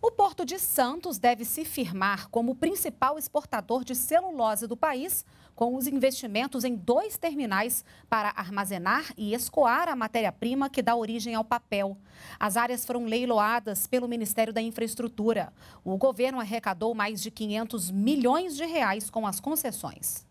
O Porto de Santos deve se firmar como principal exportador de celulose do país, com os investimentos em dois terminais para armazenar e escoar a matéria-prima que dá origem ao papel. As áreas foram leiloadas pelo Ministério da Infraestrutura. O governo arrecadou mais de 500 milhões de reais com as concessões.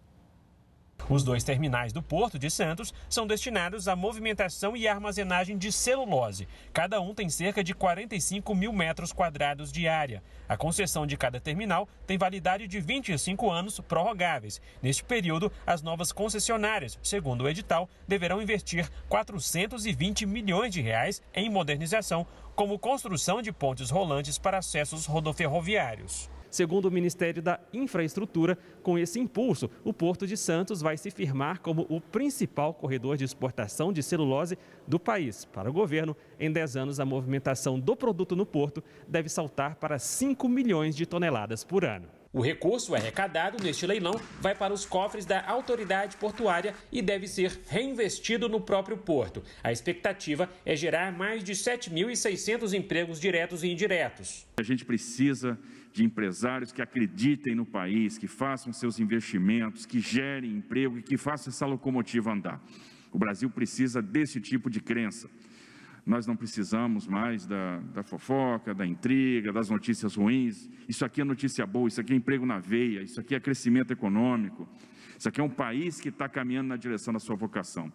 Os dois terminais do Porto de Santos são destinados à movimentação e armazenagem de celulose. Cada um tem cerca de 45 mil metros quadrados de área. A concessão de cada terminal tem validade de 25 anos prorrogáveis. Neste período, as novas concessionárias, segundo o edital, deverão investir 420 milhões de reais em modernização, como construção de pontes rolantes para acessos rodoferroviários. Segundo o Ministério da Infraestrutura, com esse impulso, o Porto de Santos vai se firmar como o principal corredor de exportação de celulose do país. Para o governo, em 10 anos, a movimentação do produto no porto deve saltar para 5 milhões de toneladas por ano. O recurso arrecadado neste leilão vai para os cofres da autoridade portuária e deve ser reinvestido no próprio porto. A expectativa é gerar mais de 7.600 empregos diretos e indiretos. A gente precisa de empresários que acreditem no país, que façam seus investimentos, que gerem emprego e que façam essa locomotiva andar. O Brasil precisa desse tipo de crença. Nós não precisamos mais da, da fofoca, da intriga, das notícias ruins. Isso aqui é notícia boa, isso aqui é emprego na veia, isso aqui é crescimento econômico. Isso aqui é um país que está caminhando na direção da sua vocação.